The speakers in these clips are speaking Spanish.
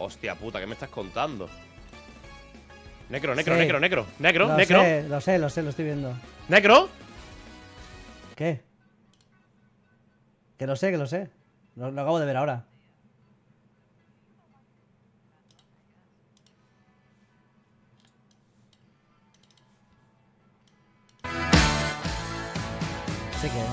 Hostia puta, ¿qué me estás contando? Necro, necro, necro, necro, necro, lo necro. lo sé, lo sé, lo estoy viendo. ¿Necro? ¿Qué? Que lo sé, que lo sé. Lo, acabo de ver ahora. Sí que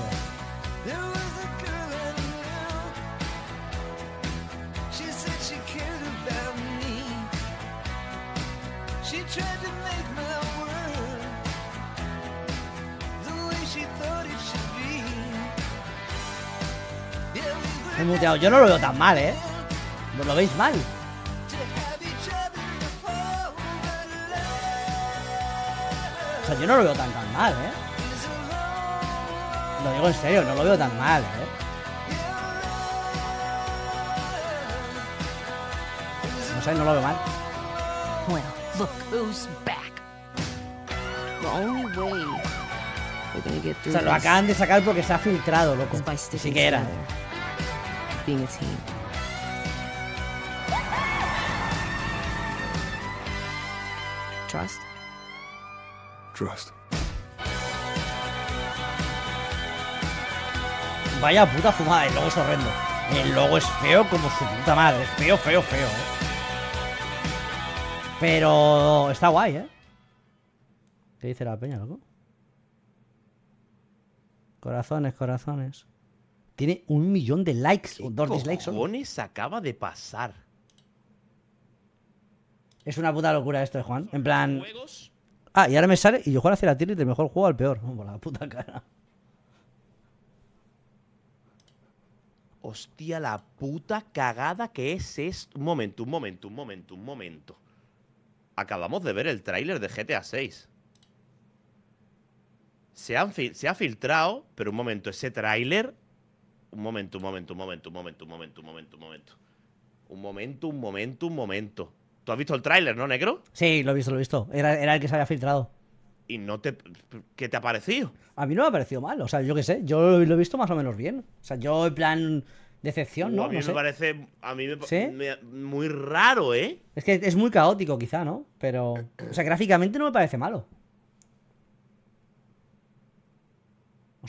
Yo no lo veo tan mal, ¿eh? ¿No lo veis mal? O sea, yo no lo veo tan tan mal, ¿eh? Lo digo en serio, no lo veo tan mal, ¿eh? No sé, no lo veo mal. o sea, lo acaban de sacar porque se ha filtrado, loco. Ni siquiera, era. Trust? Vaya puta fumada, el logo es horrendo. El logo es feo como su puta madre, es feo, feo, feo, eh. Pero está guay, ¿eh? ¿Qué dice la peña, loco? Corazones, corazones. Tiene un millón de likes o dos dislikes. ¿Qué acaba de pasar? Es una puta locura esto, Juan. En plan... Ah, y ahora me sale y yo juego hacia la tier del mejor juego al peor. Vamos, la puta cara. Hostia, la puta cagada que es esto. Un momento, un momento, un momento, un momento. Acabamos de ver el tráiler de GTA VI. Se, se ha filtrado, pero un momento, ese tráiler un momento, un momento, un momento, un momento, un momento, un momento, un momento. Un momento, un momento, un momento. ¿Tú has visto el tráiler, no, negro? Sí, lo he visto, lo he visto. Era, el que se había filtrado. ¿Y no te. ¿Qué te ha parecido? A mí no me ha parecido mal. O sea, yo qué sé. Yo lo he visto más o menos bien. O sea, yo en plan decepción, ¿no? a mí me parece. A mí me, muy raro, ¿eh? Es que es muy caótico, quizá, ¿no? Pero. O sea, gráficamente no me parece malo.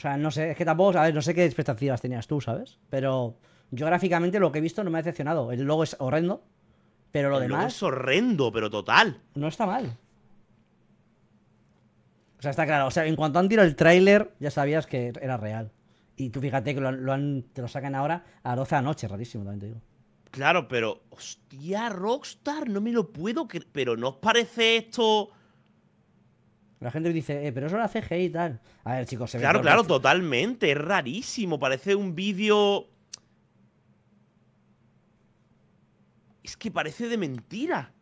O sea, no sé, es que tampoco, a ver, no sé qué expectativas tenías tú, ¿sabes? Pero yo gráficamente lo que he visto no me ha decepcionado. El logo es horrendo, pero lo el demás. Logo es horrendo, pero total. No está mal. O sea, está claro. O sea, en cuanto han tirado el tráiler, ya sabías que era real. Y tú fíjate que lo, te lo sacan ahora a 12 de la noche, rarísimo, también te digo. Claro, pero. Hostia, Rockstar, no me lo puedo creer. Pero ¿no os parece esto la gente dice, eh, pero eso era CGI y tal. A ver, chicos, se claro, ve. Claro, claro, totalmente. Es rarísimo. Parece un vídeo. Es que parece de mentira.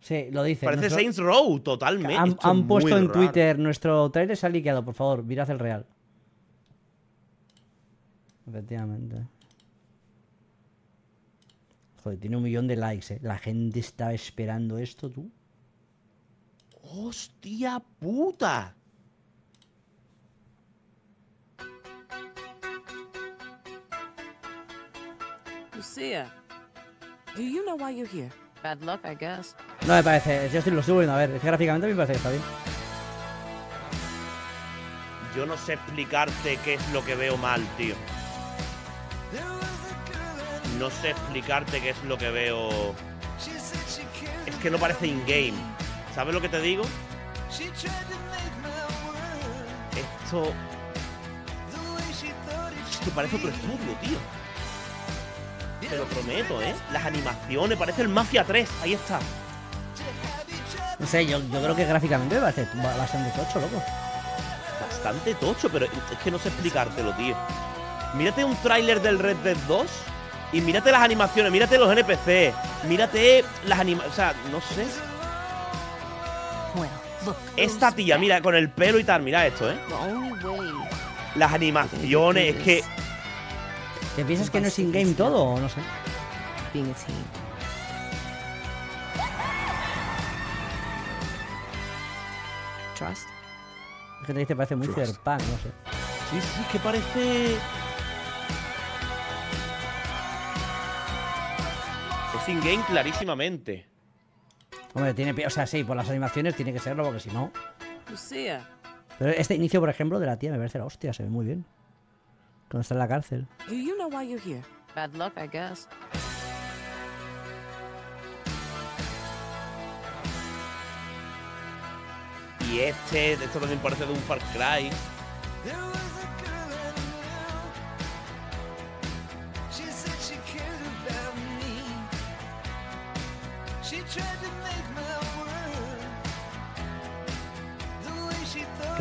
Sí, lo dice. Parece Saints Row, totalmente. Han, puesto en Twitter, nuestro trailer se ha liqueado, por favor, mirad el real. Efectivamente. Joder, tiene un millón de likes, ¿eh? La gente estaba esperando esto, tú. ¡Hostia puta! do you know why here? Bad luck, I guess. No me parece, yo estoy lo subiendo, a ver, es que gráficamente me parece que está bien. Yo no sé explicarte qué es lo que veo mal, tío no sé explicarte qué es lo que veo. Es que no parece in-game. ¿Sabes lo que te digo? Esto. parece otro estudio, tío. Te lo prometo, ¿eh? Las animaciones, parece el Mafia 3, ahí está. No sé, yo, yo creo que gráficamente va a ser bastante tocho, loco. Bastante tocho, pero es que no sé explicártelo, tío. Mírate un tráiler del Red Dead 2 y mírate las animaciones, mírate los NPC, mírate las animaciones. O sea, no sé. Pues, Esta pues, tía, mira, con el pelo y tal, mira esto, ¿eh? Las animaciones, es que. ¿Te piensas que no es in-game todo o no sé? Trust. Es que te dice, parece muy Cyberpunk, no sé. Sí, sí, que parece. sin Game clarísimamente. Hombre, tiene, o sea, sí, por las animaciones tiene que serlo, porque si no. Pues eh. Pero este inicio, por ejemplo, de la tía me parece la hostia, se ve muy bien. Cuando está en la cárcel. Y este, esto también parece de un Far Cry.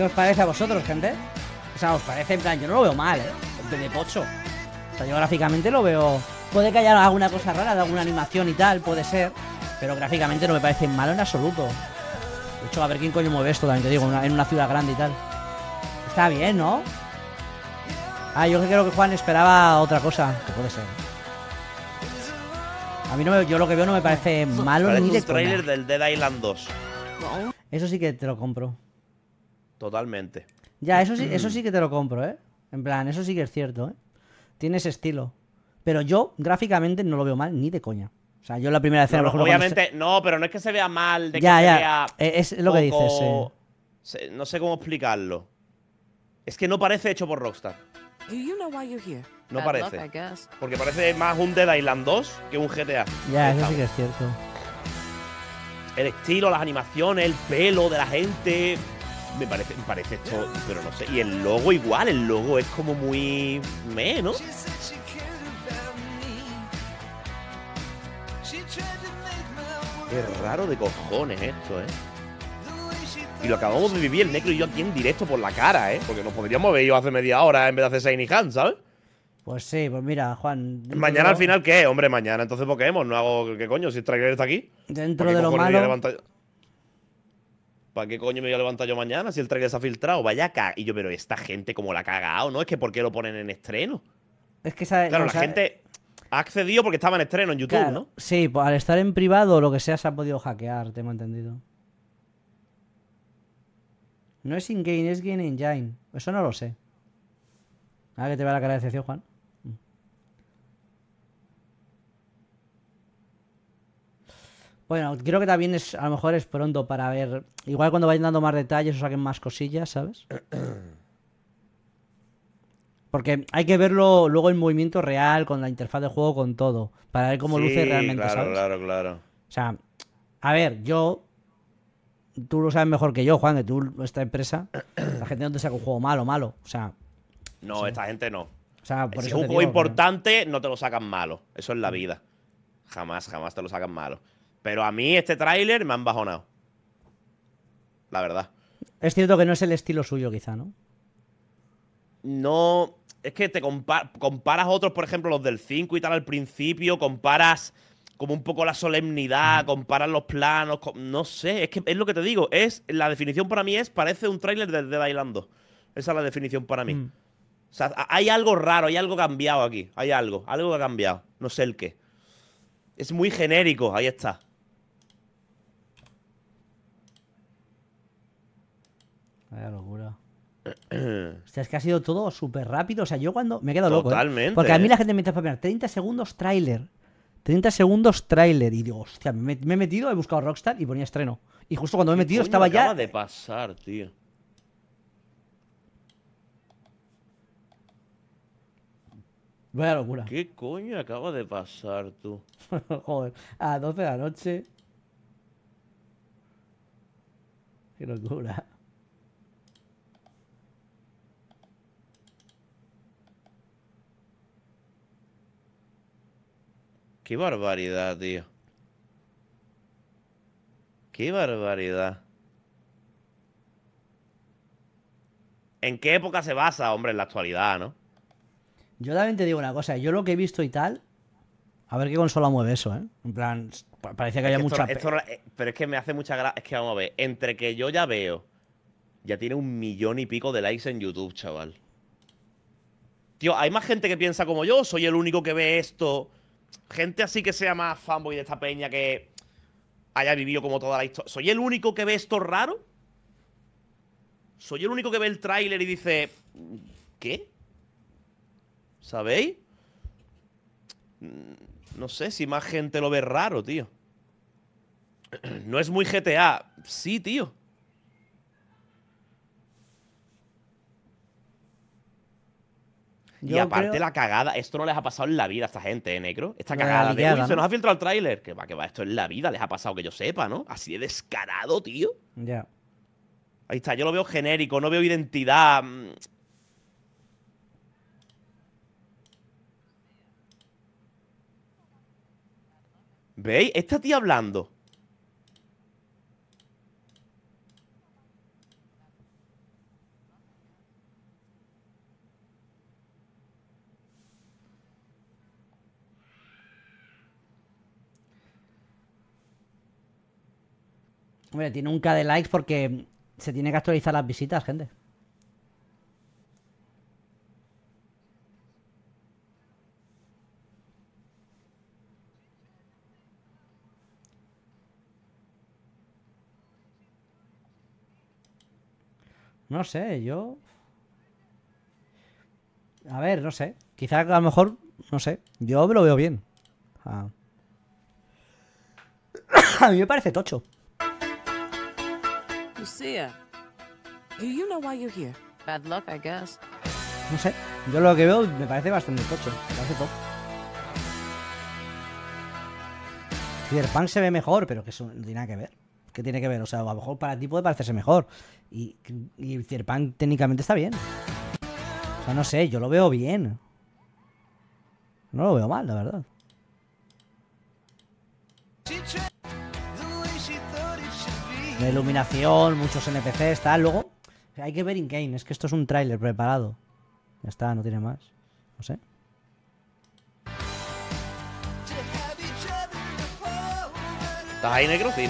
¿Qué os parece a vosotros, gente? O sea, ¿os parece? En plan, yo no lo veo mal, ¿eh? De pocho. O sea, yo gráficamente lo veo... Puede que haya alguna cosa rara alguna animación y tal, puede ser. Pero gráficamente no me parece malo en absoluto. De hecho, a ver quién coño mueve esto, también te digo, en una ciudad grande y tal. Está bien, ¿no? Ah, yo creo que Juan esperaba otra cosa, que puede ser. A mí no me, yo lo que veo no me parece malo ni de trailer del Dead Island 2. Eso sí que te lo compro. Totalmente. Ya, eso sí, eso sí que te lo compro, ¿eh? En plan, eso sí que es cierto, ¿eh? Tiene ese estilo. Pero yo, gráficamente, no lo veo mal ni de coña. O sea, yo la primera escena, no, lo Obviamente, no, pero no es que se vea mal, de que ya. E, es, lo que dices. Eh. No sé cómo explicarlo. Es que no parece hecho por Rockstar. No parece. porque parece más un Dead Island 2 que un GTA. Ya, eso sí que es cierto. El estilo, las animaciones, el pelo de la gente me parece, parece esto, pero no sé. Y el logo igual, el logo es como muy menos ¿no? Es raro de cojones esto, ¿eh? Y lo acabamos de vivir el Necro y yo aquí en directo por la cara, ¿eh? Porque nos podríamos haber ido hace media hora en vez de hacer Shiny Han, ¿sabes? Pues sí, pues mira, Juan. Mañana al final, ¿qué? Hombre, mañana entonces Pokémon, no hago. ¿Qué coño? Si el está aquí. Dentro de lo malo. ¿para qué coño me voy a levantar yo mañana si el trailer se ha filtrado? Vaya acá Y yo, pero esta gente como la ha cagado, ¿no? Es que ¿por qué lo ponen en estreno? Es que Claro, la gente ha accedido porque estaba en estreno en YouTube, ¿no? Sí, pues, al estar en privado o lo que sea se ha podido hackear, tengo entendido. No es in-game, es game engine. Eso no lo sé. Ahora que te vea la cara de excepción, Juan. Bueno, creo que también es, a lo mejor es pronto para ver. Igual cuando vayan dando más detalles o saquen más cosillas, ¿sabes? Porque hay que verlo luego en movimiento real, con la interfaz de juego, con todo. Para ver cómo luce realmente, claro, Claro, claro. O sea, a ver, yo. Tú lo sabes mejor que yo, Juan, que tú, esta empresa. La gente no te saca un juego malo, malo. O sea. No, esta gente no. O sea, por si es un juego importante, no te lo sacan malo. Eso es la mm. vida. Jamás, jamás te lo sacan malo. Pero a mí este tráiler me han bajonado. La verdad. Es cierto que no es el estilo suyo, quizá, ¿no? No. Es que te comparas otros, por ejemplo, los del 5 y tal al principio, comparas como un poco la solemnidad, comparas los planos, no sé, es que es lo que te digo, es la definición para mí es parece un tráiler de Dead Esa es la definición para mí. Mm. O sea, hay algo raro, hay algo cambiado aquí, hay algo, algo que ha cambiado, no sé el qué. Es muy genérico, ahí está. o sea, es que ha sido todo súper rápido. O sea, yo cuando. Me he quedado loco. ¿eh? Porque a mí la gente me empieza para 30 segundos tráiler. 30 segundos tráiler. Y digo, hostia, me, he metido, he buscado Rockstar y ponía estreno. Y justo cuando me he metido estaba ya acaba de pasar, tío. Vaya locura. ¿Qué coño acaba de pasar tú? Joder, a 12 de la noche. Qué locura. Qué barbaridad, tío. Qué barbaridad. ¿En qué época se basa, hombre, en la actualidad, no? Yo también te digo una cosa, yo lo que he visto y tal, a ver qué consola mueve eso, ¿eh? En plan, parece que había mucha. Eh, pero es que me hace mucha gracia. Es que vamos a ver, entre que yo ya veo, ya tiene un millón y pico de likes en YouTube, chaval. Tío, hay más gente que piensa como yo, soy el único que ve esto gente así que sea más fanboy de esta peña que haya vivido como toda la historia. ¿Soy el único que ve esto raro? ¿Soy el único que ve el tráiler y dice... ¿Qué? ¿Sabéis? Mm, no sé si más gente lo ve raro, tío. No es muy GTA. Sí, tío. y aparte la cagada, esto no les ha pasado en la vida a esta gente, ¿eh, Necro? Esta cagada se nos ha filtrado el tráiler. Que va, que va, esto es la vida les ha pasado que yo sepa, ¿no? Así de descarado, tío. Ya. Ahí está, yo lo veo genérico, no veo identidad. Mm. ¿Veis? Esta tía hablando. Hombre, tiene un K de likes porque se tiene que actualizar las visitas, gente. No sé, yo... A ver, no sé. Quizás a lo mejor, no sé. Yo lo veo bien. Ah. a mí me parece tocho. Lucia, Bad luck, I guess. No sé. Yo lo que veo me parece bastante coche Me parece top. Cyberpunk se ve mejor, pero que eso no tiene nada que ver. ¿Qué tiene que ver? O sea, a lo mejor para ti puede parecerse mejor. Y, y técnicamente está bien. O sea, no sé, yo lo veo bien. No lo veo mal, la verdad. De iluminación, muchos NPCs, tal. Luego, hay que ver in-game. Es que esto es un tráiler preparado. Ya está, no tiene más. No sé. ¿Estás ahí, negro, Sí,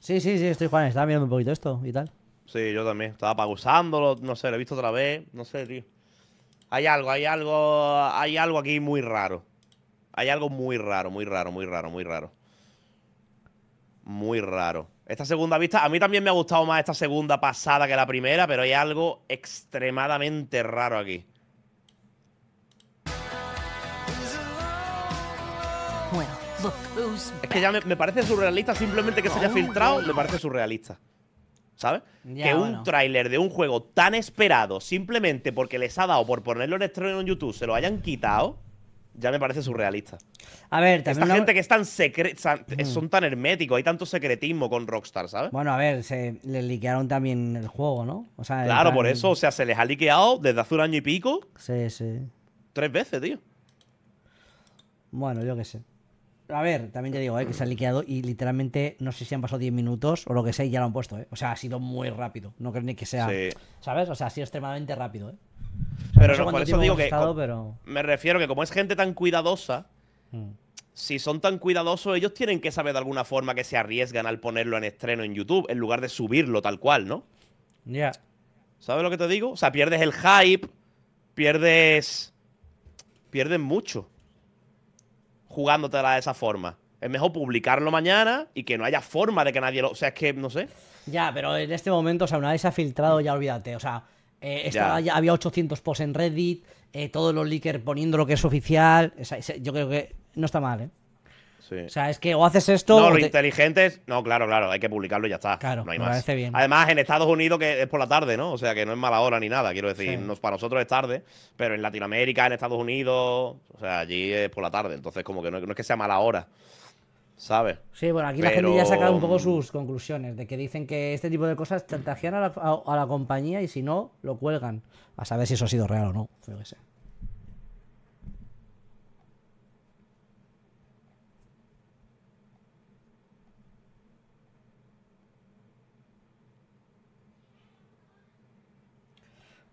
Sí, sí, sí, estoy Juan, estaba mirando un poquito esto y tal. Sí, yo también. Estaba pausándolo, no sé, lo he visto otra vez, no sé, tío. Hay algo, hay algo, hay algo aquí muy raro. Hay algo muy raro, muy raro, muy raro, muy raro muy raro. Esta segunda vista, a mí también me ha gustado más esta segunda pasada que la primera, pero hay algo extremadamente raro aquí. Es que ya me, parece surrealista simplemente que se haya filtrado, me parece surrealista. ¿Sabes? que un tráiler de un juego tan esperado, simplemente porque les ha dado por ponerlo en estreno en YouTube, se lo hayan quitado ya me parece surrealista. A ver, también. Esta gente que es tan son tan herméticos, hay tanto secretismo con Rockstar, ¿sabes? Bueno, a ver, se les liquearon también el juego, ¿no? claro, por eso, o sea, se les ha liqueado desde hace un año y pico. Sí, sí. Tres veces, tío. Bueno, yo qué sé. A ver, también te digo, eh, que se ha liqueado y literalmente no sé si han pasado 10 minutos o lo que sea y ya lo han puesto. Eh. O sea, ha sido muy rápido. No creo ni que sea. ¿Sabes? O sea, ha sido extremadamente rápido. Eh. pero digo que. Me refiero que como es gente tan cuidadosa. Mm. si son tan cuidadosos, ellos tienen que saber de alguna forma que se arriesgan al ponerlo en estreno en YouTube, en lugar de subirlo tal cual, ¿no? Ya. ¿Sabes lo que te digo? O sea, pierdes el hype, pierdes... Pierdes mucho jugándotela de esa forma. Es mejor publicarlo mañana y que no haya forma de que nadie lo. O sea, es que no sé. Ya, pero en este momento, o sea, una vez se ha filtrado, ya olvídate. O sea, eh, estaba, ya. había 800 posts en Reddit, eh, todos los leakers poniendo lo que es oficial. O yo creo que no está mal, ¿eh? O sea, es que o haces esto. No, lo No, claro, claro, hay que publicarlo y ya está. Claro, no bien. Además, en Estados Unidos que es por la tarde, ¿no? O sea, que no es mala hora ni nada. Quiero decir, para nosotros es tarde, pero en Latinoamérica, en Estados Unidos, o sea, allí es por la tarde. Entonces, como que no, es que sea mala hora. ¿Sabes? Sí, bueno, aquí la gente ya ha sacado un poco sus conclusiones, de que dicen que este tipo de cosas chantajean a la, la compañía y si no, lo cuelgan. A saber si eso ha sido real o no, yo que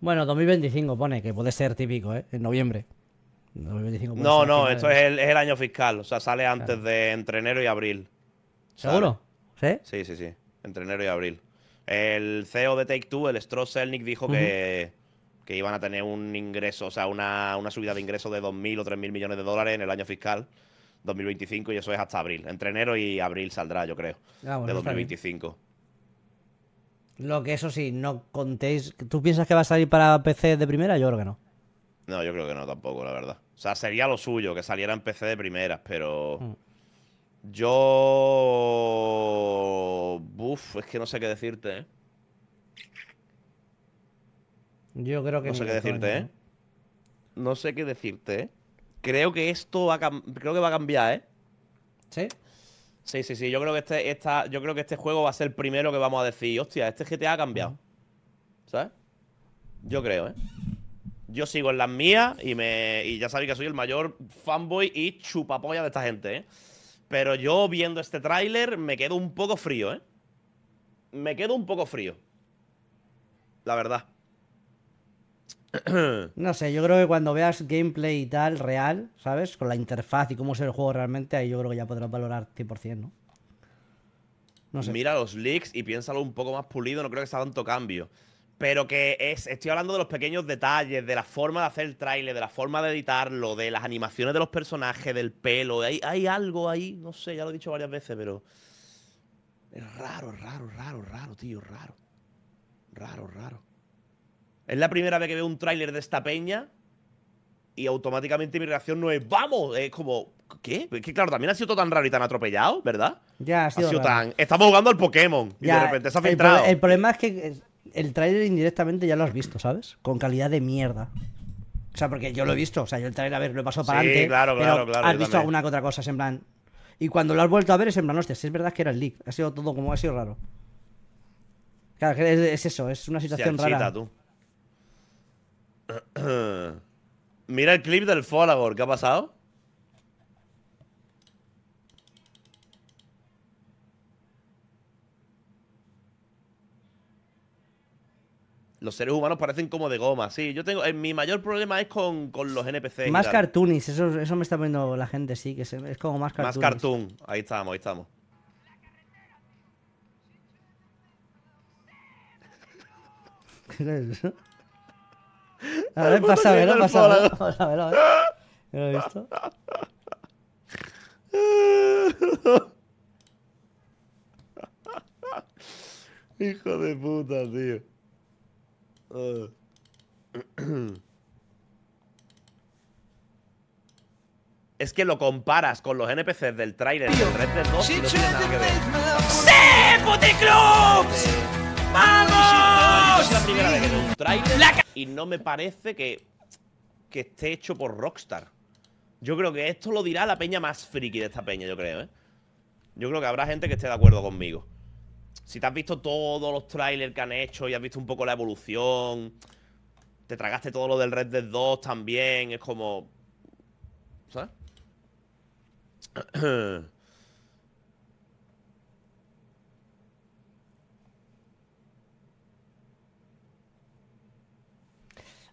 Bueno, 2025 pone, que puede ser típico, ¿eh? En noviembre. no, no, esto es el, año fiscal, o sea, sale antes de entre enero y abril. ¿Seguro? ¿Sí? Sí, sí, sí, entre enero y abril. El CEO de Take Two, el Stroh Selnick, dijo que, iban a tener un ingreso, o sea, una, subida de ingreso de 2.000 o 3.000 millones de dólares en el año fiscal 2025 y eso es hasta abril. Entre enero y abril saldrá, yo creo, ah, de 2025. Lo que eso sí, no contéis. ¿Tú piensas que va a salir para PC de primera? Yo creo que no. No, yo creo que no tampoco, la verdad. O sea, sería lo suyo, que saliera en PC de primeras, pero. Mm. Yo. Uf, es que no sé qué decirte, ¿eh? Yo creo que. No sé qué decirte, ¿eh? ¿eh? No sé qué decirte, ¿eh? Creo que esto va creo que va a cambiar, ¿eh? ¿Sí? Sí, sí, sí. Yo creo que este, esta, yo creo que este juego va a ser el primero que vamos a decir, hostia, este GTA ha cambiado. ¿Sabes? Yo creo, ¿eh? Yo sigo en las mías y me. Y ya sabéis que soy el mayor fanboy y chupapolla de esta gente, ¿eh? Pero yo viendo este tráiler me quedo un poco frío, ¿eh? Me quedo un poco frío. La verdad. no sé, yo creo que cuando veas gameplay y tal real, ¿sabes? Con la interfaz y cómo es el juego realmente, ahí yo creo que ya podrás valorar 100%, ¿no? No sé. Mira los leaks y piénsalo un poco más pulido, no creo que sea tanto cambio. Pero que es, estoy hablando de los pequeños detalles, de la forma de hacer el trailer de la forma de editarlo, de las animaciones de los personajes, del pelo. Hay, hay algo ahí, no sé, ya lo he dicho varias veces, pero. Es raro, raro, raro, raro, tío, raro. Raro, raro. Es la primera vez que veo un tráiler de esta peña y automáticamente mi reacción no es ¡Vamos! Es como, ¿qué? que claro, también ha sido todo tan raro y tan atropellado, ¿verdad? Ya, ha sido, ha tan. Estamos jugando al Pokémon y de repente se filtrado. El, problema es que el tráiler indirectamente ya lo has visto, ¿sabes? Con calidad de mierda. O sea, porque yo lo he visto, o sea, yo el trailer, a ver, lo he pasado para sí, claro, claro, Has visto alguna que otra cosa, en plan. Y cuando lo has vuelto a ver, es en plan, hostia, es verdad que era el leak. Ha sido todo como ha sido raro. Claro, es, eso, es una situación rara. tú. Mira el clip del Follagor ¿qué ha pasado? Los seres humanos parecen como de goma, sí. Yo tengo. Eh, mi mayor problema es con, los NPCs. Más cartoonis, eso, eso me está poniendo la gente, sí, que es como más cartoonis. Más cartoon, ahí estamos, ahí estamos. ¿Qué es eso? A ver, pásamelo, pásamelo, A lo he visto? Hijo de puta, tío. Ah. es que lo comparas con los NPCs del trailer del Red Dead 2 ¡Sí, Puticlubs! ¡Vamos! Es la primera vez que un trailer y no me parece que, esté hecho por Rockstar. Yo creo que esto lo dirá la peña más friki de esta peña, yo creo, ¿eh? Yo creo que habrá gente que esté de acuerdo conmigo. Si te has visto todos los trailers que han hecho y has visto un poco la evolución, te tragaste todo lo del Red Dead 2 también, es como... ¿Sabes?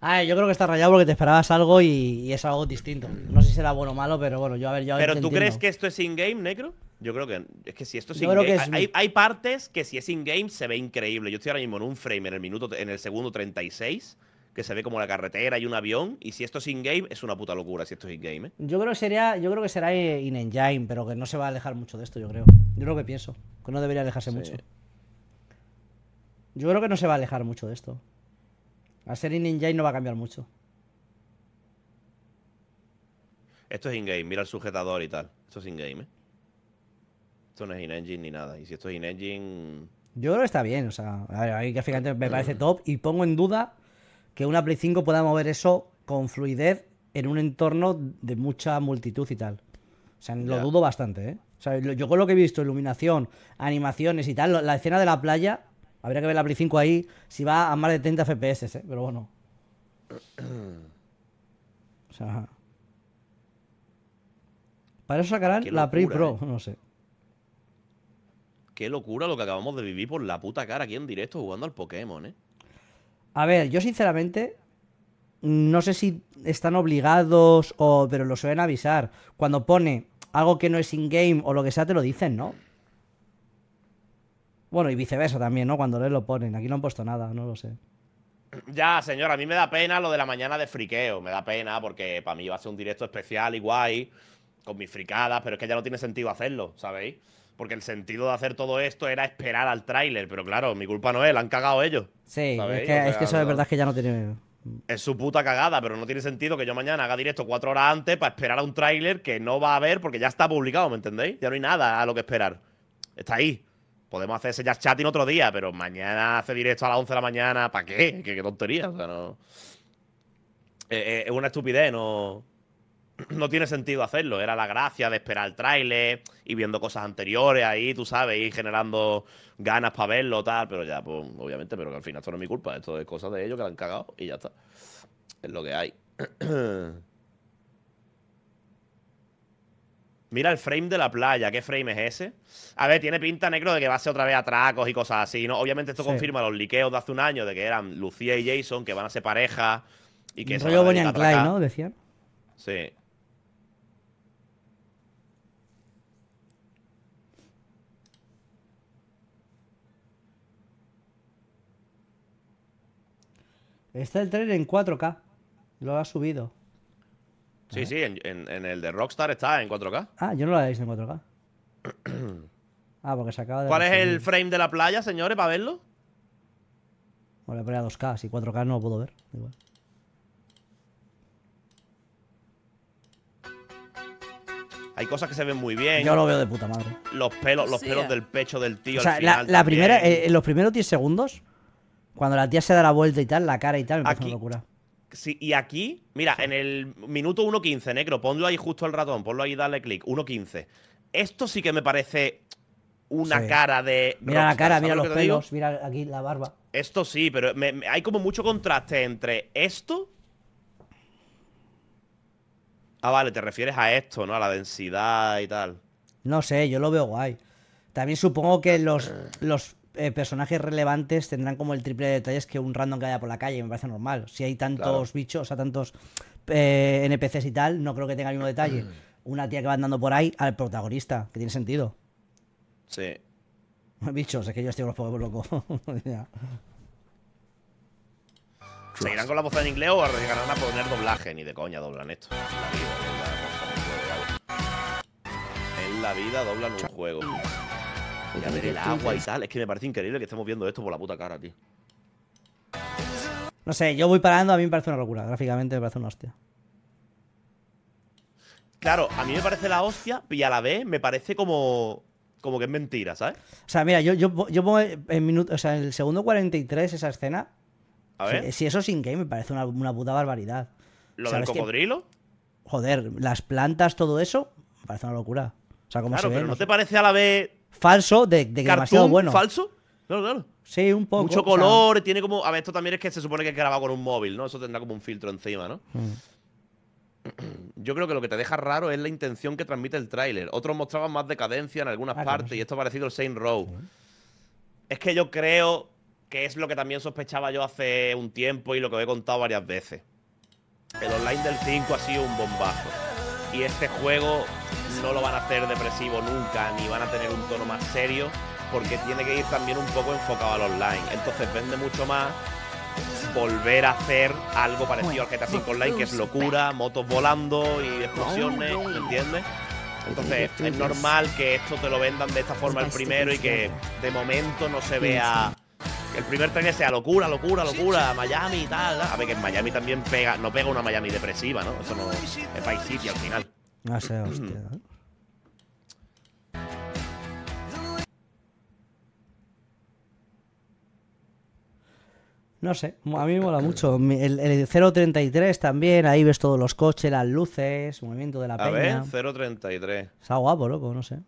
Ah, yo creo que está rayado porque te esperabas algo y, es algo distinto. No sé si será bueno o malo, pero bueno, yo a ver, yo a Pero tú crees que esto es in-game, negro? Yo creo que es que si esto es in-game. Hay, partes que si es in-game se ve increíble. Yo estoy ahora mismo en un frame en el minuto, en el segundo 36, que se ve como la carretera y un avión. Y si esto es in-game, es una puta locura si esto es in-game. ¿eh? Yo creo que sería, yo creo que será in-engine, pero que no se va a alejar mucho de esto, yo creo. Yo creo que pienso. Que no debería alejarse mucho. Yo creo que no se va a alejar mucho de esto. Al ser in engine no va a cambiar mucho. Esto es in-game, mira el sujetador y tal. Esto es in-game, ¿eh? Esto no es in-engine ni nada. Y si esto es in-engine... Yo creo que está bien, o sea, a ver, me parece mm. top y pongo en duda que una Play 5 pueda mover eso con fluidez en un entorno de mucha multitud y tal. O sea, lo dudo bastante, ¿eh? O sea, yo con lo que he visto, iluminación, animaciones y tal, la escena de la playa Habría que ver la Play 5 ahí si va a más de 30 FPS, ¿eh? pero bueno. O sea. Para eso sacarán la Play Pro, eh. no sé. Qué locura lo que acabamos de vivir por la puta cara aquí en directo jugando al Pokémon, ¿eh? A ver, yo sinceramente no sé si están obligados o pero lo suelen avisar. Cuando pone algo que no es in-game o lo que sea, te lo dicen, ¿no? Bueno, y viceversa también, ¿no? Cuando les lo ponen. Aquí no han puesto nada, no lo sé. Ya, señor, a mí me da pena lo de la mañana de friqueo. Me da pena porque para mí iba a ser un directo especial y guay, con mis fricadas, pero es que ya no tiene sentido hacerlo, ¿sabéis? Porque el sentido de hacer todo esto era esperar al tráiler, pero claro, mi culpa no es, la han cagado ellos. Sí, es que, es que eso de verdad es que ya no tiene. Es su puta cagada, pero no tiene sentido que yo mañana haga directo cuatro horas antes para esperar a un tráiler que no va a haber porque ya está publicado, ¿me entendéis? Ya no hay nada a lo que esperar. Está ahí. Podemos hacer ese chat en otro día, pero mañana hace directo a las 11 de la mañana, ¿para qué? qué? tontería, o sea, eh, eh, es una estupidez, no. No tiene sentido hacerlo. Era la gracia de esperar el tráiler y viendo cosas anteriores ahí, tú sabes, y generando ganas para verlo, tal. Pero ya, pues, obviamente, pero que al final esto no es mi culpa. Esto es cosa de ellos que la han cagado y ya está. Es lo que hay. Mira el frame de la playa, ¿qué frame es ese? A ver, tiene pinta negro de que va a ser otra vez atracos y cosas así, ¿no? Obviamente esto confirma los liqueos de hace un año de que eran Lucía y Jason, que van a ser pareja y que... Rollo Bonnie Clyde, ¿no? Decían. Sí. Está el tren en 4K. Lo ha subido. Sí, sí, en, el de Rockstar está en 4K. Ah, yo no lo había visto en 4K. ah, porque se acaba de. ¿Cuál es el frame de la playa, señores, para verlo? Bueno, pero a 2K, si 4K no lo puedo ver. Igual. Hay cosas que se ven muy bien. Yo lo veo de puta madre. Los pelos, los pelos del pecho del tío. O sea, al la, primera, eh, los primeros 10 segundos, cuando la tía se da la vuelta y tal, la cara y tal, me parece locura y aquí, mira, en el minuto 1.15, negro, ponlo ahí justo al ratón, ponlo ahí, dale clic, 1.15. Esto sí que me parece una cara de. Mira la cara, mira los pelos, mira aquí la barba. Esto sí, pero hay como mucho contraste entre esto. Ah, vale, te refieres a esto, ¿no? A la densidad y tal. No sé, yo lo veo guay. También supongo que los, los eh, personajes relevantes tendrán como el triple de detalles que un random que vaya por la calle, me parece normal. Si hay tantos bichos, o sea, tantos eh, NPCs y tal, no creo que tenga el mismo detalle. Una tía que va andando por ahí al protagonista, que tiene sentido. Sí. Bichos, es que yo estoy con los locos Se irán con la voz en inglés o llegarán a poner doblaje? Ni de coña doblan esto. En la vida doblan un juego. Y ver el agua y tal. Es que me parece increíble que estemos viendo esto por la puta cara, tío. No sé, yo voy parando, a mí me parece una locura. Gráficamente me parece una hostia. Claro, a mí me parece la hostia y a la vez me parece como como que es mentira, ¿sabes? O sea, mira, yo, yo, pongo en, el segundo 43 esa escena. A ver. Si, eso es in-game me parece una, una, puta barbaridad. ¿Lo del cocodrilo? joder, las plantas, todo eso, me parece una locura. O sea, como Claro, pero ¿no te parece a la vez falso de, de demasiado bueno. falso? Claro, claro. Sí, un poco. Mucho color, tiene como. A ver, esto también es que se supone que es grabado con un móvil, ¿no? Eso tendrá como un filtro encima, ¿no? Mm. Yo creo que lo que te deja raro es la intención que transmite el tráiler. Otros mostraban más decadencia en algunas ah, partes y esto ha parecido el Saint Row. Es que yo creo que es lo que también sospechaba yo hace un tiempo y lo que he contado varias veces. El online del 5 ha sido un bombazo. Y este juego no lo van a hacer depresivo nunca, ni van a tener un tono más serio, porque tiene que ir también un poco enfocado al online. Entonces vende mucho más volver a hacer algo parecido al GTA V Online, que es locura, motos volando y explosiones, ¿entiendes? Entonces es normal que esto te lo vendan de esta forma el primero y que de momento no se vea el primer tren sea locura, locura, locura, Miami y tal. A ver, que en Miami también pega, no pega una Miami depresiva, ¿no? Eso no es Vice City al final. No sé, hostia. No sé, a mí me mola mucho. El, 033 también, ahí ves todos los coches, las luces, movimiento de la peña. A ver, 033. Está guapo, loco, no sé.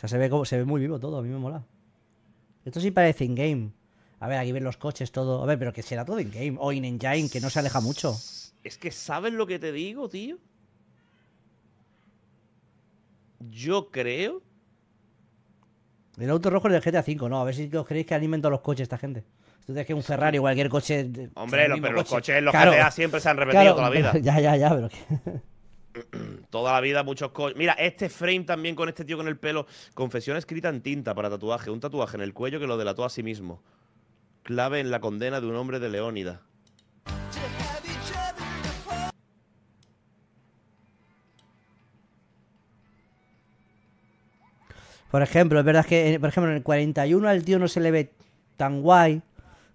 O sea, se ve, como, se ve muy vivo todo, a mí me mola. Esto sí parece in-game. A ver, aquí ven los coches, todo. A ver, pero que será todo in-game o in-engine, que no se aleja mucho. Es que sabes lo que te digo, tío. Yo creo. El auto rojo es del GTA V, ¿no? A ver si os creéis que animen los coches esta gente. tú tienes que un Ferrari o cualquier coche. Hombre, los, pero los coches los GTA siempre se han repetido toda la vida. Ya, ya, ya, pero. toda la vida muchos coches. Mira, este frame también con este tío con el pelo. Confesión escrita en tinta para tatuaje. Un tatuaje en el cuello que lo delató a sí mismo. Clave en la condena de un hombre de Leónida. Por ejemplo, es verdad que, eh, por ejemplo, en el 41 al tío no se le ve tan guay.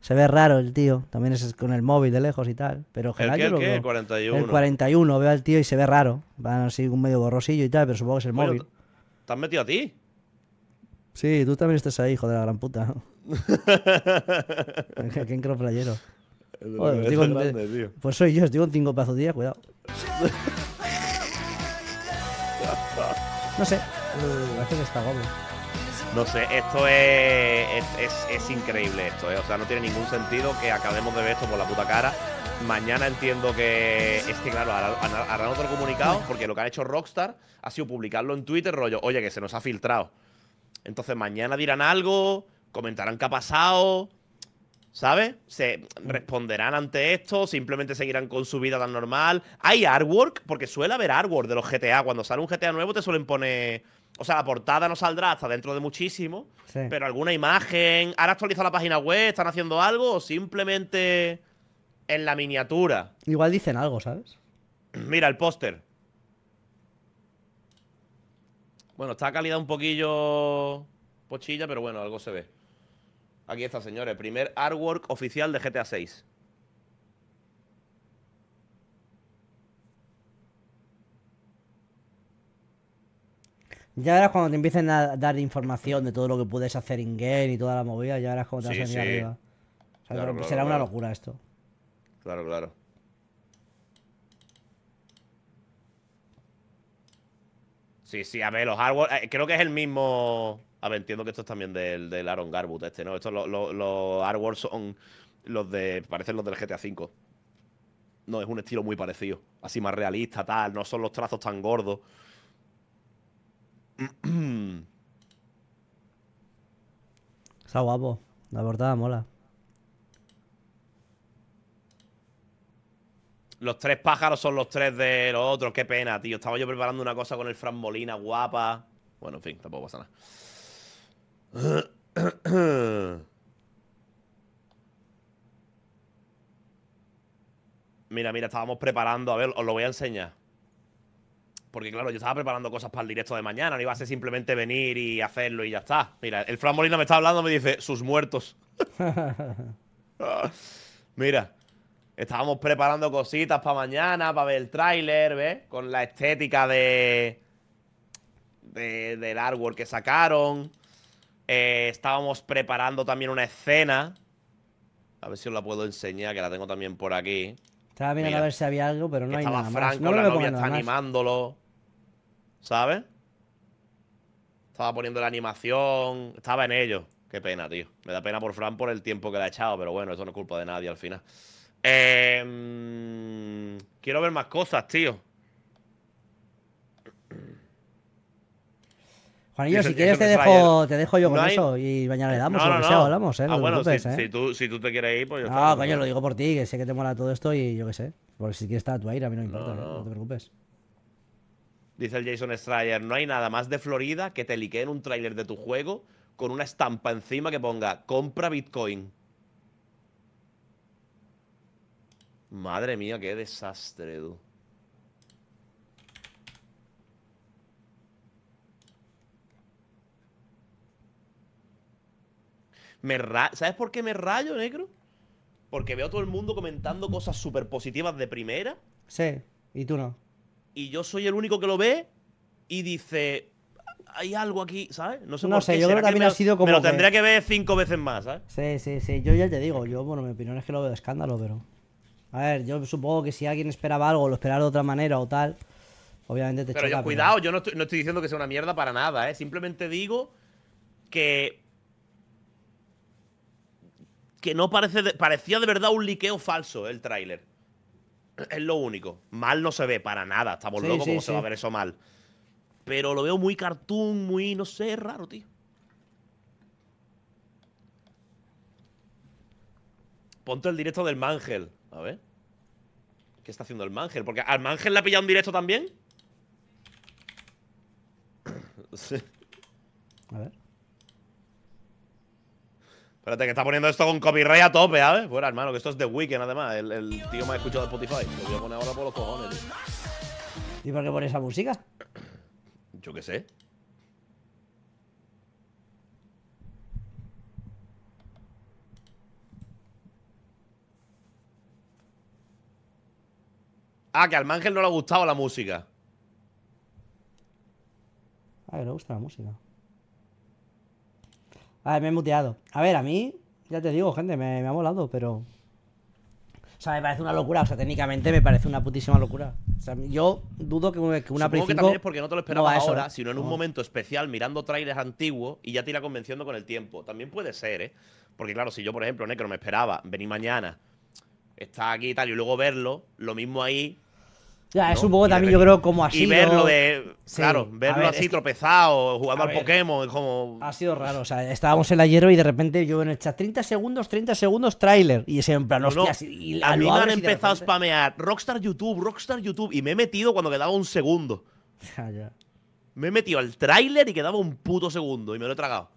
Se ve raro el tío. También es con el móvil de lejos y tal. Pero ¿El qué? El, 41. el 41. Veo al tío y se ve raro. Van así un medio borrosillo y tal, pero supongo que es el móvil. ¿Te has metido a ti? Sí, tú también estás ahí, hijo de la gran puta. quién encroplayero. Pues soy yo, os digo un cinco pasos día cuidado. no sé. Gracias está no sé, esto es, es, increíble esto, ¿eh? o sea, no tiene ningún sentido que acabemos de ver esto por la puta cara. Mañana entiendo que es que, claro, harán otro comunicado porque lo que ha hecho Rockstar ha sido publicarlo en Twitter, rollo, oye, que se nos ha filtrado. Entonces mañana dirán algo, comentarán qué ha pasado, ¿sabes? Se responderán ante esto, simplemente seguirán con su vida tan normal. Hay artwork, porque suele haber artwork de los GTA. Cuando sale un GTA nuevo te suelen poner o sea, la portada no saldrá hasta dentro de muchísimo, pero alguna imagen. ¿Han actualizado la página web? ¿Están haciendo algo? ¿O simplemente en la miniatura? Igual dicen algo, ¿sabes? Mira el póster. Bueno, está calidad un poquillo pochilla, pero bueno, algo se ve. Aquí está, señores. Primer artwork oficial de GTA 6. Ya verás cuando te empiecen a dar información de todo lo que puedes hacer in-game y toda la movida, ya verás cómo te vas a venir arriba. será una locura esto. Claro, claro. Sí, sí, a ver, los hardware. Eh, creo que es el mismo. A ver, entiendo que esto es también del, Aaron Garbutt, este, ¿no? Estos los hardware son los de. Parecen los del GTA V. No, es un estilo muy parecido. Así más realista, tal. No son los trazos tan gordos. Está guapo. La portada mola. Los tres pájaros son los tres de los otros. Qué pena, tío. Estaba yo preparando una cosa con el Fran guapa. Bueno, en fin, tampoco pasa nada. Mira, mira, estábamos preparando. A ver, os lo voy a enseñar porque claro, yo estaba preparando cosas para el directo de mañana, no iba a ser simplemente venir y hacerlo y ya está. Mira, el Fran Molina me está hablando, y me dice, sus muertos. Mira, estábamos preparando cositas para mañana, para ver el tráiler, ¿ves? Con la estética de, del artwork que sacaron. Eh, estábamos preparando también una escena. A ver si os la puedo enseñar, que la tengo también por aquí. Estaba mirando a ver si había algo, pero no hay nada No la novia está animándolo. ¿Sabes? Estaba poniendo la animación. Estaba en ello. Qué pena, tío. Me da pena por Fran por el tiempo que le ha echado, pero bueno, eso no es culpa de nadie al final. Em, quiero ver más cosas, tío. Juanillo, si quieres te dejo, te dejo yo con eso y mañana le damos, no, no, si, tú, si, tú, te quieres ir, pues yo... No, coño, lo digo por ti, que sé que te mola todo esto y yo qué sé. Porque si quieres estar a tu aire a mí no me importa, no, ¿eh? te preocupes. Dice el Jason Stryer no hay nada más de Florida que te liqueen un tráiler de tu juego con una estampa encima que ponga compra Bitcoin. Madre mía, qué desastre, Me ¿Sabes por qué me rayo, negro? Porque veo a todo el mundo comentando cosas súper positivas de primera. Sí, y tú no y yo soy el único que lo ve y dice, hay algo aquí, ¿sabes? No sé, yo creo que también ha sido como. Me lo tendría que ver cinco veces más, ¿sabes? Sí, sí, sí. Yo ya te digo, yo, bueno, mi opinión es que lo veo de escándalo, pero. A ver, yo supongo que si alguien esperaba algo, lo esperaba de otra manera o tal, obviamente te Pero yo, cuidado, yo no estoy, diciendo que sea una mierda para nada, ¿eh? Simplemente digo que. Que no parece. Parecía de verdad un liqueo falso el tráiler. Es lo único. Mal no se ve para nada. Estamos locos, ¿cómo se va a ver eso mal? Pero lo veo muy cartoon, muy, no sé, raro, tío. Ponte el directo del Mangel. A ver. ¿Qué está haciendo el Mangel? Porque al Mangel le ha pillado un directo también. a ver. Espérate, que está poniendo esto con copyright a tope, ¿sabes? Fuera, hermano, que esto es The Weeknd, además. El, el tío ha escuchado de Spotify. Lo voy a poner ahora por los cojones, ¿Y por qué pones esa música? Yo qué sé. Ah, que al Mangel no le ha gustado la música. Ah, que le gusta la música. A ver, me he muteado. A ver, a mí, ya te digo, gente, me, ha molado, pero. O sea, me parece una locura. O sea, técnicamente me parece una putísima locura. O sea, yo dudo que una, que también es porque no te lo esperaba ahora, sino en un momento especial mirando trailers antiguos y ya te irá convenciendo con el tiempo. También puede ser, ¿eh? Porque claro, si yo, por ejemplo, Necro me esperaba venir mañana, está aquí y tal, y luego verlo, lo mismo ahí ya, es un poco también, yo creo, como así. Y verlo de. claro, verlo así tropezado, jugando al Pokémon, como. Ha sido raro, o sea, estábamos en la hierba y de repente yo en el chat, 30 segundos, 30 segundos, tráiler. Y es en plan, A mí me han empezado a spamear Rockstar YouTube, Rockstar YouTube, y me he metido cuando quedaba un segundo. Me he metido al tráiler y quedaba un puto segundo y me lo he tragado.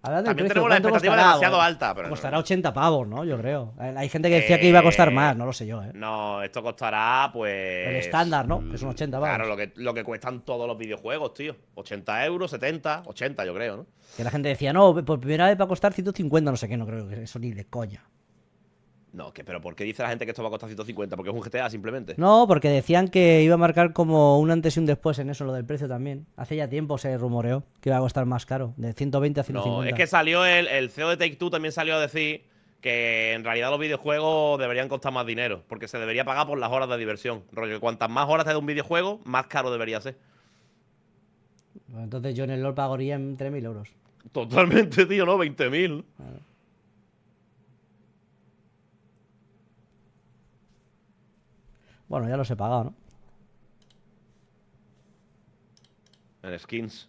También tenemos la expectativa demasiado alta. Pero costará 80 pavos, ¿no? Yo creo. Eh, hay gente que decía que iba a costar eh, más, no lo sé yo, ¿eh? No, esto costará, pues. El estándar, ¿no? Que son 80 pavos. Claro, lo que, lo que cuestan todos los videojuegos, tío. 80 euros, 70, 80, yo creo, ¿no? Que la gente decía, no, por primera vez va a costar 150, no sé qué, no creo que eso ni de coña. No, pero ¿por qué dice la gente que esto va a costar 150? Porque es un GTA simplemente. No, porque decían que iba a marcar como un antes y un después en eso, lo del precio también. Hace ya tiempo se rumoreó que iba a costar más caro, de 120 a 150. No, es que salió el, CEO de Take Two también salió a decir que en realidad los videojuegos deberían costar más dinero, porque se debería pagar por las horas de diversión. Rollo, que cuantas más horas te de un videojuego, más caro debería ser. entonces yo en el LOL pagaría en 3.000 euros. Totalmente, tío, ¿no? 20.000. Bueno, ya los he pagado, ¿no? En skins.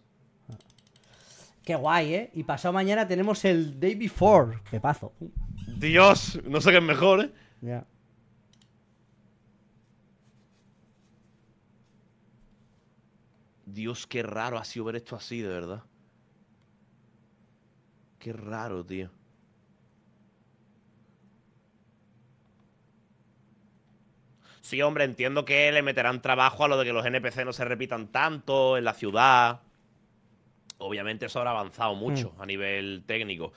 Qué guay, ¿eh? Y pasado mañana tenemos el Day Before. Pepazo. Dios, no sé qué es mejor, ¿eh? Ya. Dios, qué raro ha sido ver esto así, de verdad. Qué raro, tío. Sí, hombre, entiendo que le meterán trabajo a lo de que los NPC no se repitan tanto en la ciudad. Obviamente eso habrá avanzado mucho mm. a nivel técnico.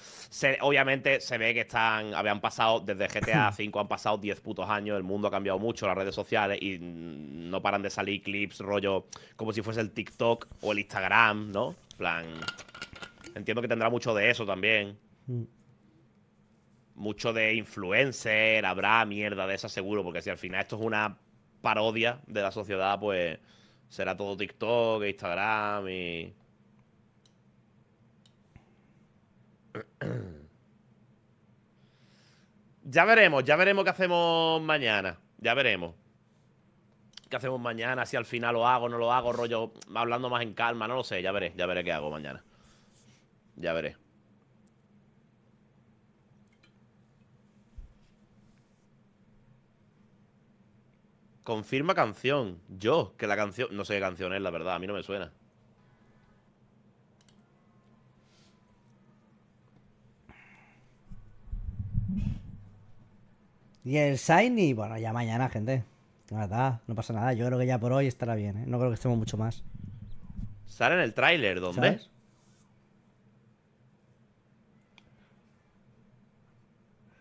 obviamente se ve que están, habían pasado, desde GTA V han pasado 10 putos años, el mundo ha cambiado mucho, las redes sociales, y no paran de salir clips, rollo, como si fuese el TikTok o el Instagram, ¿no? plan, entiendo que tendrá mucho de eso también. Mm mucho de influencer, habrá mierda de esa seguro, porque si al final esto es una parodia de la sociedad, pues será todo TikTok, Instagram y... Ya veremos, ya veremos qué hacemos mañana. Ya veremos. ¿Qué hacemos mañana? Si al final lo hago, no lo hago, rollo, hablando más en calma, no lo sé. Ya veré, ya veré qué hago mañana. Ya veré. Confirma canción. Yo, que la canción. No sé qué canción es, la verdad, a mí no me suena. Y el Shiny, bueno, ya mañana, gente. No, no pasa nada. Yo creo que ya por hoy estará bien, ¿eh? No creo que estemos mucho más. Sale en el tráiler, ¿dónde?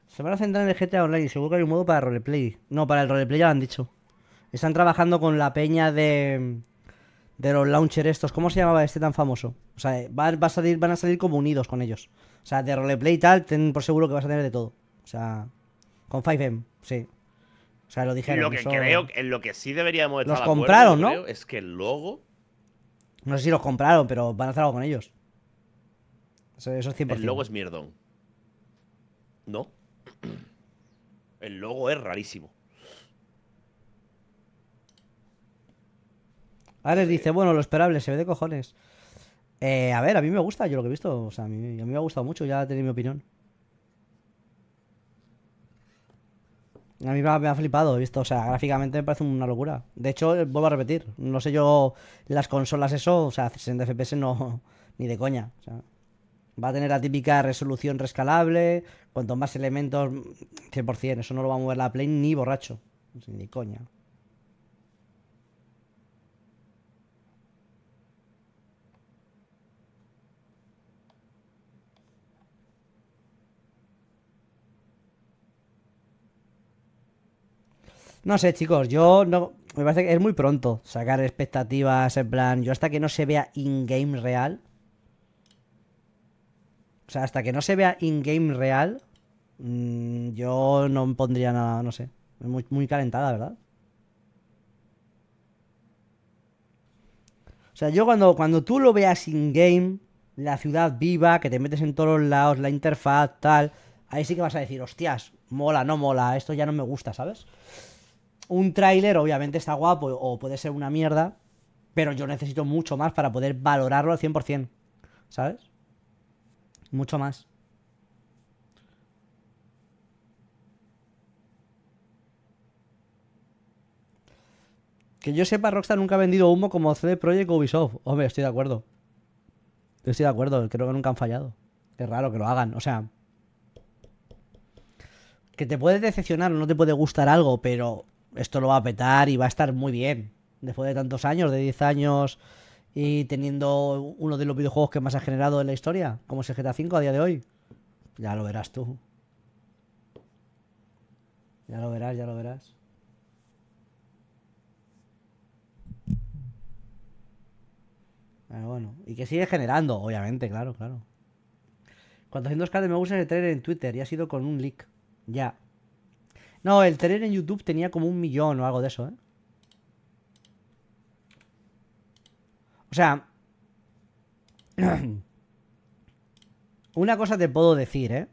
Se van a centrar en el GTA Online. Seguro que hay un modo para roleplay. No, para el roleplay ya lo han dicho. Están trabajando con la peña de. De los launchers estos. ¿Cómo se llamaba este tan famoso? O sea, a salir, van a salir como unidos con ellos. O sea, de roleplay y tal, ten por seguro que vas a tener de todo. O sea, con 5M, sí. O sea, lo dijeron. Lo que creo, en lo que sí deberíamos Los compraron, ¿no? Es que el logo. No sé si los compraron, pero van a hacer algo con ellos. eso es 100%. El logo es mierdón. ¿No? El logo es rarísimo. Ares dice, bueno, lo esperable, se ve de cojones. Eh, a ver, a mí me gusta, yo lo que he visto, o sea, a mí, me ha gustado mucho, ya tenéis mi opinión. A mí me ha, flipado, he visto, o sea, gráficamente me parece una locura. De hecho, eh, vuelvo a repetir, no sé yo las consolas eso, o sea, 60 FPS no, ni de coña, Va a tener la típica resolución rescalable, cuanto más elementos, 100%, eso no lo va a mover la Play ni borracho, ni coña. No sé, chicos, yo no. Me parece que es muy pronto sacar expectativas en plan. Yo hasta que no se vea in-game real. O sea, hasta que no se vea in-game real. Mm, yo no pondría nada, no sé. Muy, muy calentada, ¿verdad? O sea, yo cuando, cuando tú lo veas in-game, la ciudad viva, que te metes en todos los lados, la interfaz, tal, ahí sí que vas a decir, hostias, mola, no mola, esto ya no me gusta, ¿sabes? un tráiler obviamente está guapo o puede ser una mierda, pero yo necesito mucho más para poder valorarlo al 100%, ¿sabes? Mucho más. Que yo sepa, Rockstar nunca ha vendido humo como CD Projekt o Ubisoft. Hombre, estoy de acuerdo. Estoy de acuerdo, creo que nunca han fallado. Es raro que lo hagan, o sea... Que te puede decepcionar o no te puede gustar algo, pero esto lo va a petar y va a estar muy bien. Después de tantos años, de 10 años y teniendo uno de los videojuegos que más ha generado en la historia, como es el GTA V a día de hoy. Ya lo verás tú. Ya lo verás, ya lo verás. Pero bueno, y que sigue generando, obviamente, claro, claro. 400k de me gusta el trailer en Twitter y ha sido con un leak. Ya. No, el tren en YouTube tenía como un millón o algo de eso, ¿eh? O sea... Una cosa te puedo decir, ¿eh?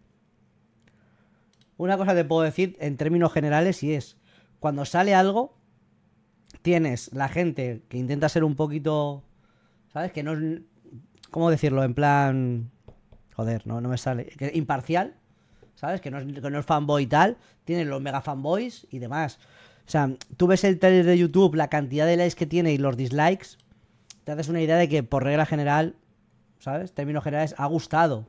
Una cosa te puedo decir en términos generales y es... Cuando sale algo, tienes la gente que intenta ser un poquito... ¿Sabes? Que no... ¿Cómo decirlo? En plan... Joder, no, no me sale. Imparcial. ¿sabes? Que no, es, fanboy y tal, tiene los mega fanboys y demás. O sea, tú ves el trailer de YouTube, la cantidad de likes que tiene y los dislikes, te haces una idea de que por regla general, ¿sabes? Términos generales, ha gustado.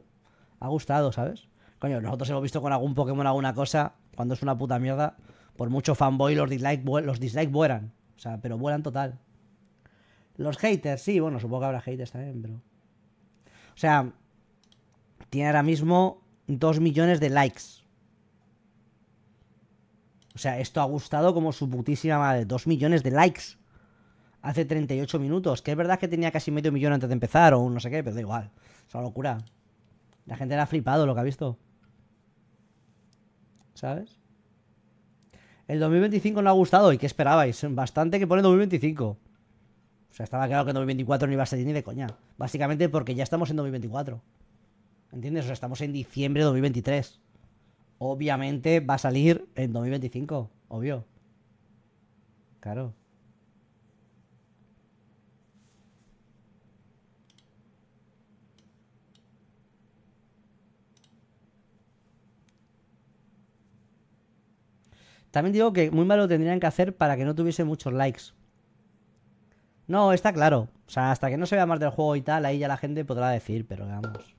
Ha gustado, ¿sabes? Coño, nosotros hemos visto con algún Pokémon alguna cosa, cuando es una puta mierda, por mucho fanboy los dislikes los vuelan. O sea, pero vuelan total. Los haters, sí, bueno, supongo que habrá haters también, pero... O sea, tiene ahora mismo 2 millones de likes. O sea, esto ha gustado como su putísima madre. 2 millones de likes. Hace 38 minutos. Que es verdad que tenía casi medio millón antes de empezar o no sé qué, pero da igual. Es una locura. La gente le ha flipado lo que ha visto. ¿Sabes? El 2025 no ha gustado. ¿Y qué esperabais? Bastante que pone 2025. O sea, estaba claro que en 2024 no iba a salir ni de coña. Básicamente porque ya estamos en 2024. ¿Entiendes? O sea, estamos en diciembre de 2023. Obviamente va a salir en 2025, obvio. Claro. También digo que muy malo tendrían que hacer para que no tuviese muchos likes. No, está claro. O sea, hasta que no se vea más del juego y tal, ahí ya la gente podrá decir, pero vamos.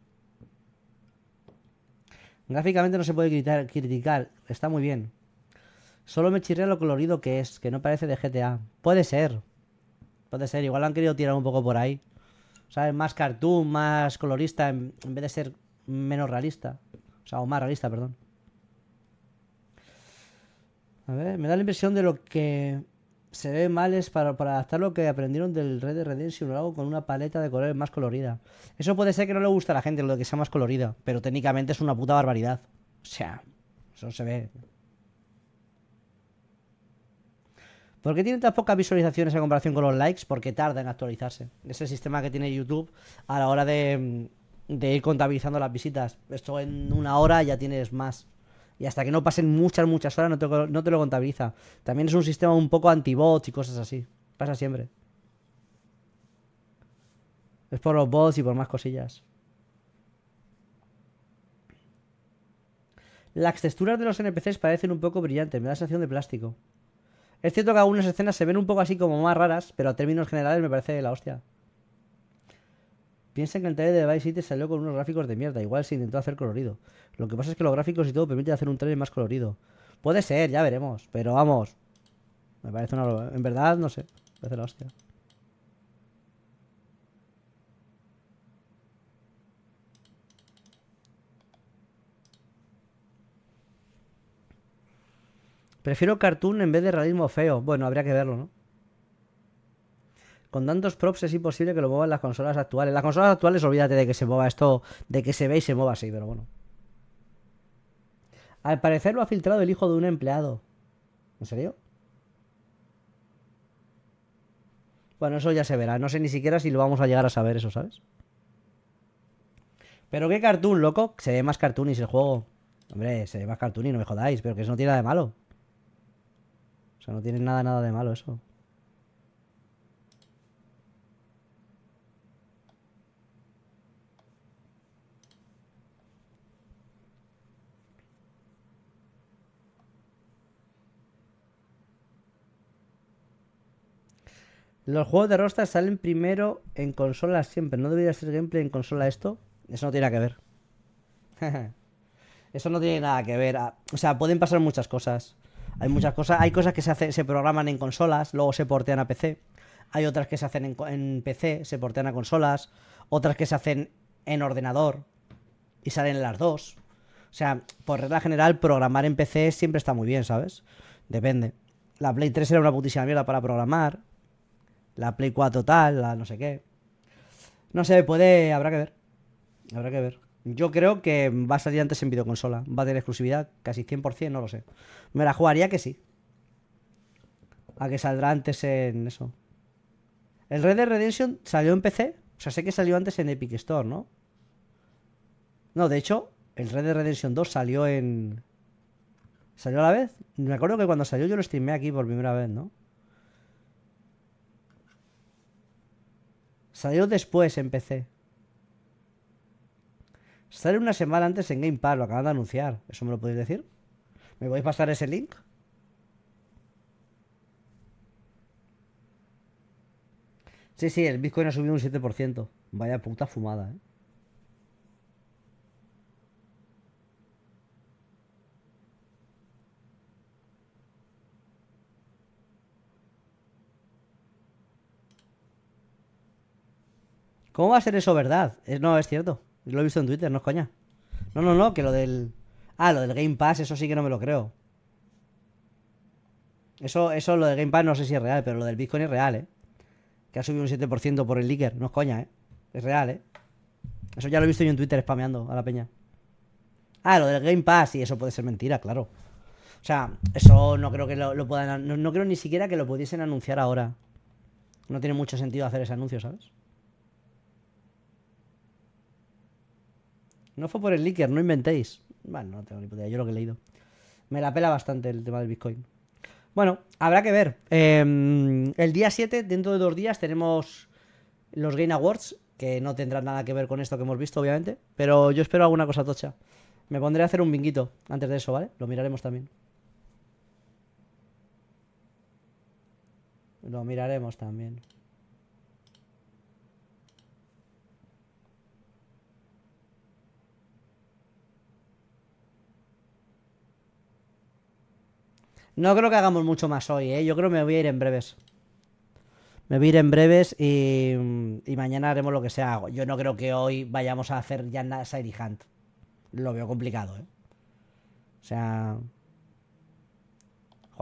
Gráficamente no se puede criticar, está muy bien. Solo me chirrea lo colorido que es, que no parece de GTA. Puede ser. Puede ser, igual han querido tirar un poco por ahí. ¿Sabes? Más cartoon, más colorista, en, en vez de ser menos realista. O sea, o más realista, perdón. A ver, me da la impresión de lo que se ve mal es para, adaptar lo que aprendieron del Red de Redemption o algo con una paleta de colores más colorida. Eso puede ser que no le guste a la gente, lo de que sea más colorida, pero técnicamente es una puta barbaridad. O sea, eso se ve. ¿Por qué tiene tan pocas visualizaciones en comparación con los likes? Porque tarda en actualizarse. Es el sistema que tiene YouTube a la hora de, de ir contabilizando las visitas. Esto en una hora ya tienes más y hasta que no pasen muchas, muchas horas no te, lo contabiliza. También es un sistema un poco anti-bots y cosas así. Pasa siempre. Es por los bots y por más cosillas. Las texturas de los NPCs parecen un poco brillantes, me da la sensación de plástico. Es cierto que algunas escenas se ven un poco así como más raras, pero a términos generales me parece la hostia. Piensa que el trailer de Vice City salió con unos gráficos de mierda. Igual se intentó hacer colorido. Lo que pasa es que los gráficos y todo permiten hacer un trailer más colorido. Puede ser, ya veremos. Pero vamos. Me parece una... En verdad, no sé. Me parece la hostia. Prefiero cartoon en vez de realismo feo. Bueno, habría que verlo, ¿no? con tantos props es imposible que lo muevan las consolas actuales. Las consolas actuales, olvídate de que se mueva esto, de que se ve y se mueva así, pero bueno. Al parecer lo ha filtrado el hijo de un empleado. ¿En serio? Bueno, eso ya se verá. No sé ni siquiera si lo vamos a llegar a saber eso, ¿sabes? Pero qué cartoon, loco. Se ve más cartoonis el juego. Hombre, se ve más y no me jodáis, pero que eso no tiene nada de malo. O sea, no tiene nada, nada de malo eso. Los juegos de roster salen primero en consolas siempre. ¿No debería ser gameplay en consola esto? Eso no tiene nada que ver. Eso no tiene nada que ver. Ah, o sea, pueden pasar muchas cosas. Hay muchas cosas. Hay cosas que se, se programan en consolas, luego se portean a PC. Hay otras que se hacen en, en PC, se portean a consolas. Otras que se hacen en ordenador y salen las dos. O sea, por regla general, programar en PC siempre está muy bien, ¿sabes? Depende. La Play 3 era una putísima mierda para programar. La Play 4 total, la no sé qué. No sé, puede. Habrá que ver. Habrá que ver. Yo creo que va a salir antes en videoconsola. Va a tener exclusividad casi 100%, no lo sé. Me la jugaría que sí. A que saldrá antes en eso. El Red Dead Redemption salió en PC. O sea, sé que salió antes en Epic Store, ¿no? No, de hecho, el Red Dead Redemption 2 salió en. ¿Salió a la vez? Me acuerdo que cuando salió yo lo streamé aquí por primera vez, ¿no? Salió después en PC. Sale una semana antes en Game Pass, lo acaban de anunciar. ¿Eso me lo podéis decir? ¿Me podéis pasar ese link? Sí, sí, el Bitcoin ha subido un 7%. Vaya puta fumada, ¿eh? ¿Cómo va a ser eso verdad? no, es cierto. Lo he visto en Twitter, no es coña. No, no, no, que lo del. Ah, lo del Game Pass, eso sí que no me lo creo. Eso, eso lo del Game Pass no sé si es real, pero lo del Bitcoin es real, ¿eh? Que ha subido un 7% por el leaker, no es coña, ¿eh? Es real, ¿eh? Eso ya lo he visto yo en Twitter spameando a la peña. Ah, lo del Game Pass, y eso puede ser mentira, claro. O sea, eso no creo que lo, puedan. no creo ni siquiera que lo pudiesen anunciar ahora. No tiene mucho sentido hacer ese anuncio, ¿sabes? No fue por el leaker, no inventéis. Bueno, no tengo ni idea, yo lo que he leído. Me la pela bastante el tema del Bitcoin. Bueno, habrá que ver. Em, el día 7, dentro de dos días, tenemos los Game Awards, que no tendrán nada que ver con esto que hemos visto, obviamente. Pero yo espero alguna cosa tocha. Me pondré a hacer un binguito antes de eso, ¿vale? Lo miraremos también. Lo miraremos también. No creo que hagamos mucho más hoy, ¿eh? Yo creo que me voy a ir en breves. Me voy a ir en breves y, mm, y mañana haremos lo que sea. Yo no creo que hoy vayamos a hacer ya nada Sidey Hunt. Lo veo complicado, ¿eh? O sea...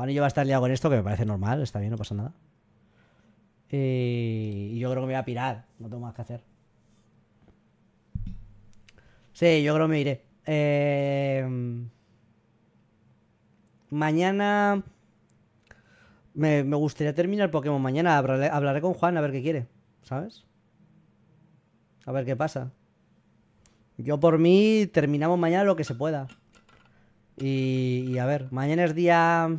yo va a estar liado con esto, que me parece normal, está bien, no pasa nada. Y yo creo que me voy a pirar, no tengo más que hacer. Sí, yo creo que me iré. Eh... Mañana. Me, gustaría terminar Pokémon mañana. Hablaré, con Juan a ver qué quiere, ¿sabes? A ver qué pasa. Yo por mí terminamos mañana lo que se pueda. Y, a ver, mañana es día...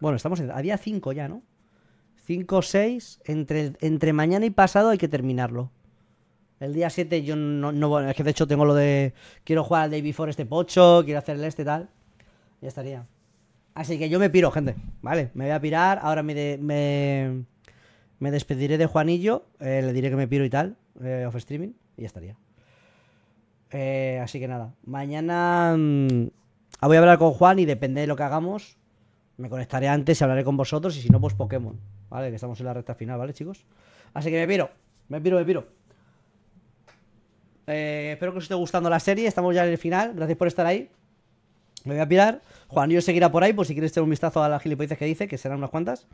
Bueno, estamos en, a día 5 ya, ¿no? 5, 6, entre, entre mañana y pasado hay que terminarlo. El día 7 yo no, Es que de hecho tengo lo de... Quiero jugar al Day Before este pocho, quiero hacer este tal. Ya estaría. Así que yo me piro, gente. Vale, me voy a pirar. Ahora me, me, despediré de Juanillo. Eh, le diré que me piro y tal. Eh, off streaming. Y ya estaría. Eh, así que nada. Mañana mm, voy a hablar con Juan y depende de lo que hagamos. Me conectaré antes y hablaré con vosotros. Y si no, pues Pokémon. Vale, que estamos en la recta final, ¿vale, chicos? Así que me piro. Me piro, me piro. espero que os esté gustando la serie. Estamos ya en el final. Gracias por estar ahí. Me voy a pirar. Juan, yo seguirá por ahí, por si quieres echar un vistazo a las gilipolleces que dice, que serán unas cuantas.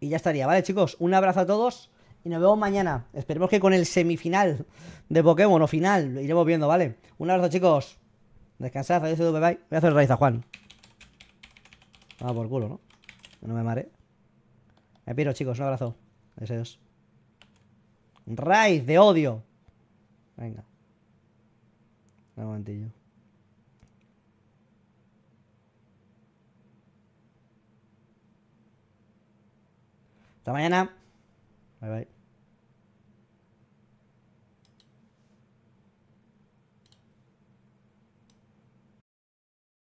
Y ya estaría, ¿vale, chicos? Un abrazo a todos y nos vemos mañana. Esperemos que con el semifinal de Pokémon o final lo iremos viendo, ¿vale? Un abrazo, chicos. Descansad, adiós, bye bye. Voy a hacer raíz a Juan. va ah, por culo, ¿no? No me mare. Me piro, chicos, un abrazo. Deseos. Raíz de odio. Venga. Un momentillo. Hasta mañana. Bye bye.